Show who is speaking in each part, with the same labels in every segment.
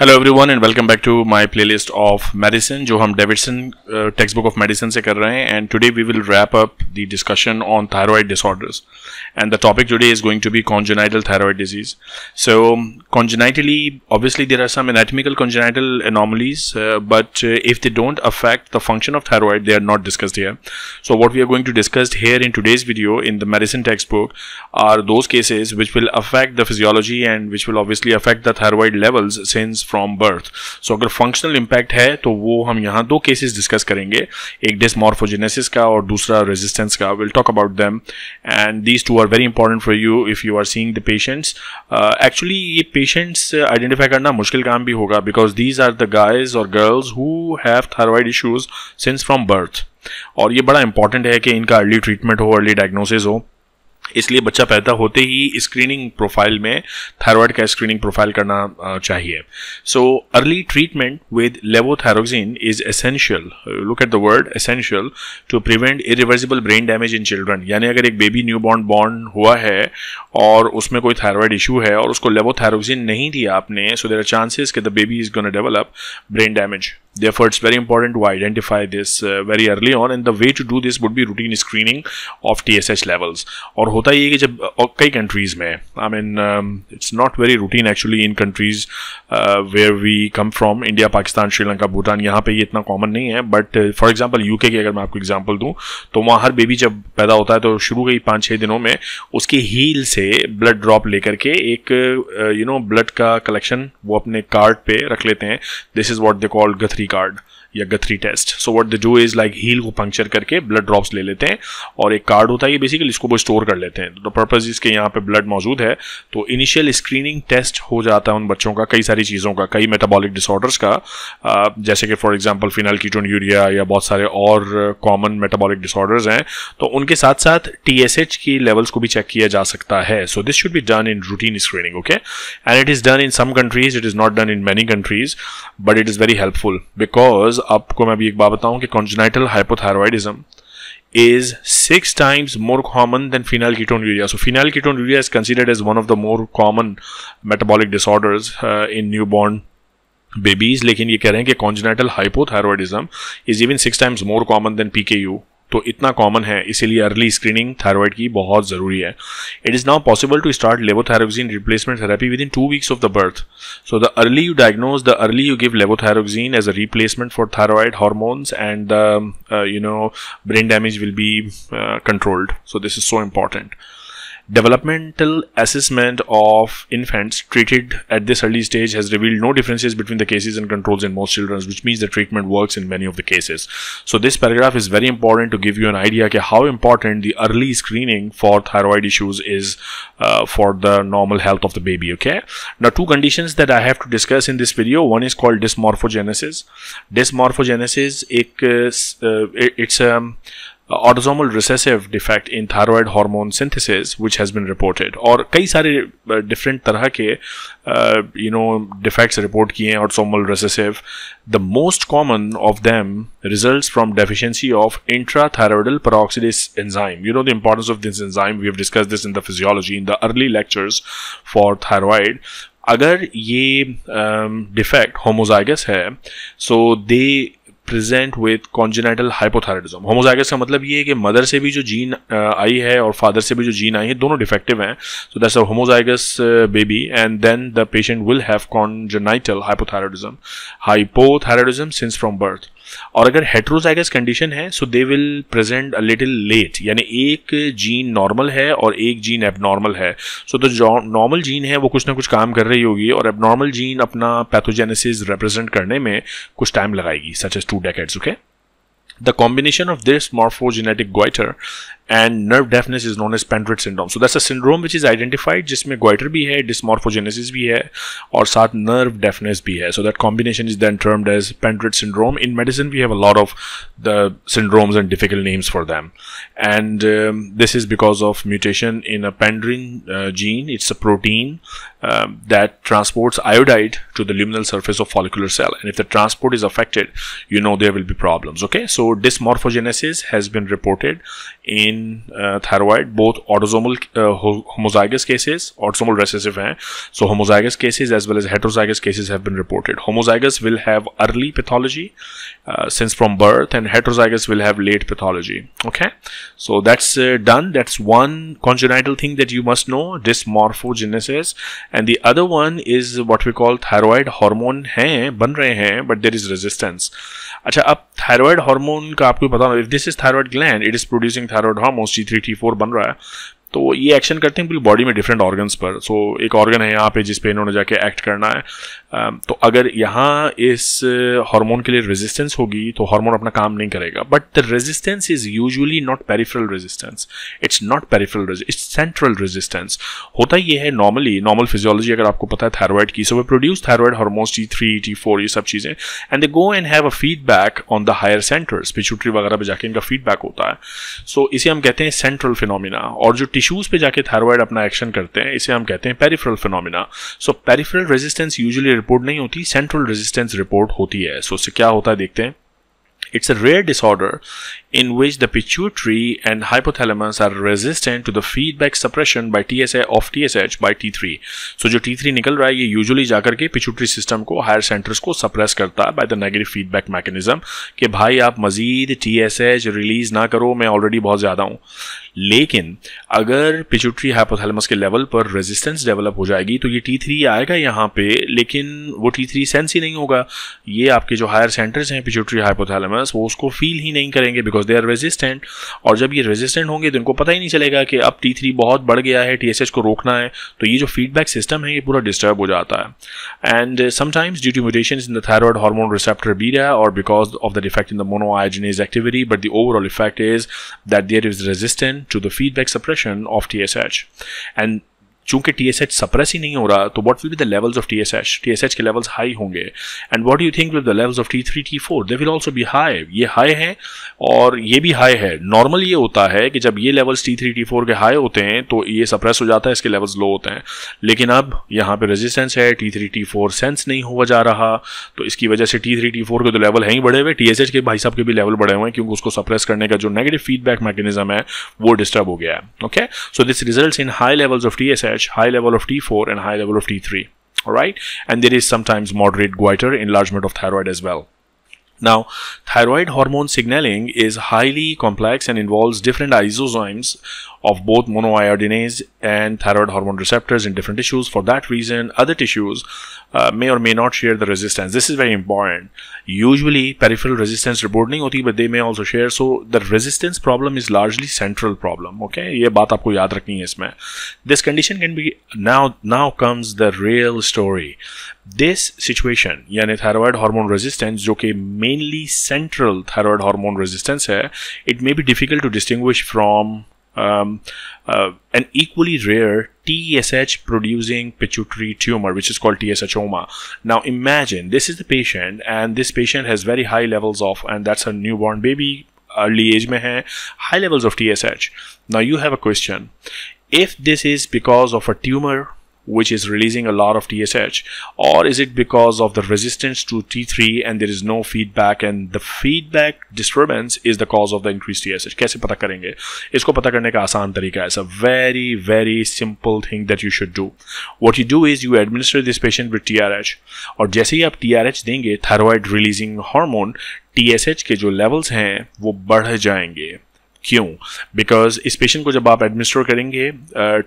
Speaker 1: Hello everyone and welcome back to my playlist of medicine जो हम Davidson textbook of medicine से कर रहे हैं and today we will wrap up the discussion on thyroid disorders and the topic today is going to be congenital thyroid disease so congenitally obviously there are some anatomical congenital anomalies but if they don't affect the function of thyroid they are not discussed here so what we are going to discussed here in today's video in the medicine text book are those cases which will affect the physiology and which will obviously affect the thyroid levels since cases from birth so अगर functional impact है तो वो हम यहाँ दो cases discuss करेंगे एक डिसमॉर्फोजेनेसिस का और दूसरा रेजिस्टेंस का will talk about them and these two are very important for you if you are seeing the patients actually ये पेशेंट्स आइडेंटिफाई करना मुश्किल काम भी होगा because these are the guys और girls who have thyroid issues since from birth और ये बड़ा इंपॉर्टेंट है कि इनका अर्ली ट्रीटमेंट हो अर्ली डायग्नोसिस हो इसलिए बच्चा पैदा होते ही स्क्रीनिंग प्रोफाइल में थायराइड का स्क्रीनिंग प्रोफाइल करना चाहिए so early treatment with levothyroxine is essential look at the word essential to prevent irreversible brain damage in children यानी अगर एक बेबी न्यू बॉर्न बॉर्न हुआ है और उसमें कोई थायराइड इशू है और उसको लेवोथायरोक्सिन नहीं दिया आपने सो देर आर चांसेस के the baby is gonna develop brain damage Therefore, it's very important to identify this uh, very early on and the way to do this would be routine screening of TSH levels. aur hota ये ki jab kai countries mein I mean um, it's not very routine actually in countries uh, where we come from India, Pakistan, Sri Lanka, Bhutan yahan pe ye itna common nahi hai but uh, for example UK ki agar main aapko example dun to wahan har baby jab paida hota hai to shuru ke hi 5 6 dino mein uske heel se blood drop lekar ke ek uh, you know blood ka collection wo apne cart pe rakh lete hain this is what they called gathri guard या Guthrie test so what the do is like heel को puncture करके blood drops ले लेते हैं और एक card होता है ये बेसिकली इसको वो स्टोर कर लेते हैं तो पर्पज इसके यहाँ पे ब्लड मौजूद है तो इनिशियल स्क्रीनिंग टेस्ट हो जाता है उन बच्चों का कई सारी चीज़ों का कई मेटाबॉलिक डिसऑर्डर्स का uh, जैसे कि for example phenylketonuria या बहुत सारे और कॉमन मेटाबॉलिक डिसऑर्डर्स हैं तो उनके साथ साथ टी एस एच की लेवल्स को भी चेक किया जा सकता है so this should be done in routine screening okay and it is done in some countries it is not done in many countries but it is very helpful because आपको मैं अभी एक बात बताऊं कि congenital hypothyroidism is six times more common than phenylketonuria so phenylketonuria is considered as one of the more common metabolic disorders in new born babies लेकिन ये कह रहे हैं कि congenital hypothyroidism is even six times more common than P K U तो इतना common है इसीलिए अर्ली स्क्रीनिंग थायरॉयड की बहुत ज़रूरी है it is now possible to start levothyroxine replacement therapy within two weeks of the birth so the early you diagnose the early you give levothyroxine as a replacement for thyroid hormones and the you know brain damage will be controlled so this is so important Developmental assessment of infants treated at this early stage has revealed no differences between the cases and controls in most children, which means the treatment works in many of the cases. So this paragraph is very important to give you an idea how important the early screening for thyroid issues is uh, for the normal health of the baby. Okay. Now two conditions that I have to discuss in this video. One is called dysmorphogenesis. Dysmorphogenesis, uh, uh, it, uh, it's a um, autosomal recessive defect in thyroid hormone synthesis which has been reported और कई सारे different तरह के you know defects report किए हैं autosomal recessive the most common of them result from deficiency of intrathyroidal peroxidase enzyme you know the importance of this enzyme we have discussed this in the physiology in the early lectures for thyroid अगर ये defect homozygous है so they present with congenital hypothyroidism homozygous का मतलब ये है कि mother से भी जो जीन uh, आई है और फादर से भी जो जीन आई है दोनों डिफेक्टिव हैं so that's a homozygous baby and then the patient will have congenital hypothyroidism hypothyroidism since from birth और अगर हेट्रोजाइगस कंडीशन है so they will present a little late यानी एक जीन नॉर्मल है और एक जीन एबनॉर्मल है सो so, जो नॉर्मल जीन है वो कुछ ना कुछ काम कर रही होगी और एबनॉर्मल जीन अपना पैथोजेनेसिस रिप्रेजेंट करने में कुछ टाइम लगाएगी such as two decades okay the combination of this morphogenetic goitre and nerve deafness is known as Pendred syndrome. So that's a syndrome which is identified जिसमें goiter भी dysmorphogenesis भी है और nerve deafness भी So that combination is then termed as Pendred syndrome. In medicine, we have a lot of the syndromes and difficult names for them. And um, this is because of mutation in a Pendrin uh, gene. It's a protein um, that transports iodide to the luminal surface of follicular cell. And if the transport is affected, you know there will be problems. Okay, so dysmorphogenesis has been reported in in uh, thyroid, both autosomal uh, homozygous cases, autosomal recessive hain. So homozygous cases as well as heterozygous cases have been reported. Homozygous will have early pathology uh, since from birth and heterozygous will have late pathology. Okay, so that's uh, done. That's one congenital thing that you must know, dysmorphogenesis. And the other one is what we call thyroid hormone hain, ban rahe hain, but there is resistance. अच्छा अब thyroid hormone का आपको पता होगा this is thyroid gland it is producing thyroid hormone C three T four बन रहा है तो ये एक्शन करते हैं पूरी बॉडी में डिफरेंट ऑर्गन्स पर सो so, एक ऑर्गन है यहाँ पे जिस पे इन्होंने जाके एक्ट करना है तो अगर यहाँ इस हार्मोन के लिए रेजिस्टेंस होगी तो हार्मोन अपना काम नहीं करेगा but the resistance is usually not peripheral resistance it's not peripheral it's central resistance होता ये है नॉर्मली नॉर्मल फिजियोलॉजी अगर आपको पता है थायरॉयड की so they produce thyroid hormones T three T four ये सब चीज़ें and they go and have a feedback on the higher centres pituitary वगैरह पर जाके इनका फीडबैक होता है सो so, इसे हम कहते हैं सेंट्रल फिनोमिना और जो टिश्यूज पे जाके थायरॉयड अपना एक्शन करते हैं इसे हम कहते हैं peripheral phenomena so peripheral resistance usually report नहीं होती सेंट्रल रेजिस्टेंस रिपोर्ट होती है सो so, क्या होता है देखते हैं it's a rare disorder in which the pituitary and hypothalamus are resistant to the feedback suppression by T S of T S H by T three so जो T three निकल रहा है ये यूजली जाकर के पिच्यूट्री सिस्टम को higher centres को suppress करता है by the negative feedback mechanism कि भाई आप मजीद टी एस एच रिलीज ना करो मैं ऑलरेडी बहुत ज्यादा हूँ लेकिन अगर पिचुट्री हाइपोथैलेमस के लेवल पर रेजिस्टेंस डेवलप हो जाएगी तो ये टी थ्री आएगा यहाँ पे लेकिन वो टी थ्री सेंस ही नहीं होगा ये आपके जो हायर सेंटर्स हैं पिचुट्री हाइपोथैलेमस वो उसको फील ही नहीं करेंगे बिकॉज दे आर रेजिस्टेंट और जब ये रेजिस्टेंट होंगे तो इनको पता ही नहीं चलेगा कि अब टी थ्री बहुत बढ़ गया है टी एस एच को रोकना है तो ये जो फीडबैक सिस्टम है ये पूरा डिस्टर्ब हो जाता है and sometimes due to mutation in the thyroid hormone receptor बीरा और because of the defect in the monodeiodinase activity but the overall effect is that there is resistant to the feedback suppression of TSH. And चूंकि T S H suppress ही नहीं हो रहा तो what will be the levels of T S H T S H के levels high होंगे and what you think with the levels of T three T four they will also भी high ये high है और ये भी high है normal ये होता है कि जब ये levels T three T four के हाई होते हैं तो ये सप्रेस हो जाता है इसके लेवल्स लो होते हैं लेकिन अब यहाँ पर रेजिस्टेंस है T three T four sense नहीं हुआ जा रहा तो इसकी वजह से टी थ्री टी फोर के तो लेवल हैं ही बढ़े हुए टी एस एच के भाई साहब के भी लेवल बढ़े हुए हैं क्योंकि उसको सप्रेस करने का जो नेगेटिव फीडबैक मैकेनिज्म है वो डिस्टर्ब हो गया है okay so this result in high levels of T S H high level of T4 and high level of T3. All right. And there is sometimes moderate goiter enlargement of thyroid as well. Now, thyroid hormone signaling is highly complex and involves different isozymes of both monoiodinase and thyroid hormone receptors in different tissues. For that reason, other tissues uh, may or may not share the resistance. This is very important. Usually, peripheral resistance report but they may also share. So the resistance problem is largely central problem. Okay, ये बात आपको याद रखनी है इसमें. This condition can be now now comes the real story. This situation यानी thyroid hormone resistance जो कि mainly central thyroid hormone resistance है, it may be difficult to distinguish from um, uh, an equally rare TSH producing pituitary tumor, which is called TSHoma. Now imagine this is the patient and this patient has very high levels of, and that's a newborn baby, early age, mein hai, high levels of TSH. Now you have a question. If this is because of a tumor which is releasing a lot of TSH? Or is it because of the resistance to T3 and there is no feedback and the feedback disturbance is the cause of the increased TSH? Kaise pata karenge? Isko pata karne ka आसान tarika hai. It's a very, very simple thing that you should do. What you do is you administer this patient with TRH. और jaise hi aap TRH denge, thyroid releasing hormone, TSH ke jo levels hain, wo badh jayenge. क्यों because इस patient को जब आप administer करेंगे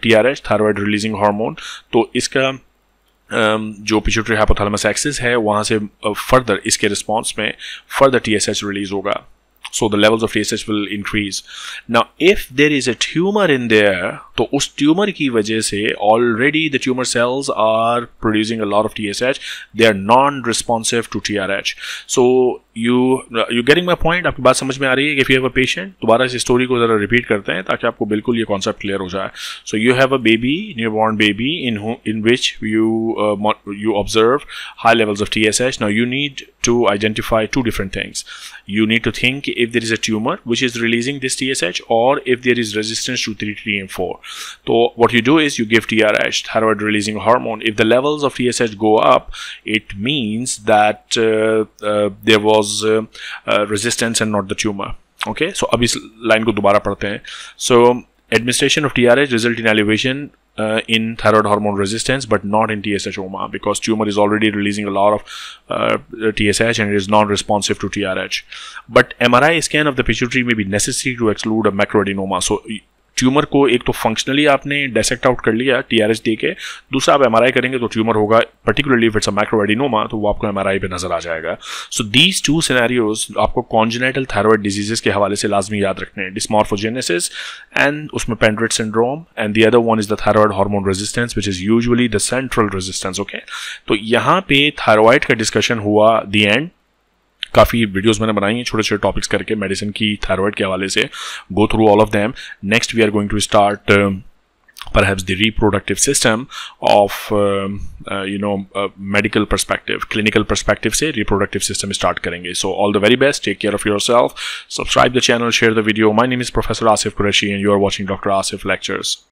Speaker 1: T R H thyroid releasing hormone तो इसका um, जो पिचुटरी हाइपोथैलेमस एक्सिस है वहाँ से फर्दर uh, इसके रिस्पॉन्स में further T S H release होगा so the levels of TSH will increase. Now, if there is a tumor in there, so us tumor ki वजह se already the tumor cells are producing a lot of TSH. They are non-responsive to TRH. So you you getting my point? आपकी बात समझ में आ रही है? If you have a patient, दोबारा इस story को जरा repeat करते हैं ताकि आपको बिल्कुल ये concept clear हो जाए. So you have a baby, newborn baby in whom in which you uh, you observe high levels of TSH. Now you need to identify two different things. You need to think if there is a tumor which is releasing this TSH or if there is resistance to 3, 3 and 4. So what you do is you give TRH, thyroid releasing hormone. If the levels of TSH go up, it means that uh, uh, there was uh, uh resistance and not the tumor. Okay, so अब line line dubara So administration of TRH result in elevation uh, in thyroid hormone resistance, but not in TSH-OMA because tumor is already releasing a lot of uh, TSH and it is non-responsive to TRH. But MRI scan of the pituitary may be necessary to exclude a macroadenoma. So tumour को एक तो functionally आपने डेसेक्ट out कर लिया T R S दे के दूसरा आप M R आई करेंगे तो ट्यूमर होगा particularly if it's a microadenoma तो वो आपको एम आर आई पर नजर आ जाएगा सो दीज टू सिनेरियोज आपको कॉन्जिनेटल थायरॉयड डिजीजेस के हवाले से लाजमी याद रखने हैं डिस्मॉर्फोजेनेसिस एंड उसमें Pendred syndrome and the other one is the thyroid hormone resistance which is usually the central resistance okay तो यहाँ पे थायरॉयड का डिस्कशन हुआ दी एंड काफ़ी वीडियोज़ मैंने बनाई हैं छोटे छोटे टॉपिक्स करके मेडिसिन की थायरॉयड के हवाले से go through all of them next we are going to start perhaps the reproductive system of uh, uh, you know uh, medical perspective clinical perspective say reproductive system start karenge so all the very best take care of yourself subscribe the channel share the video my name is professor asif qureshi and you are watching dr asif lectures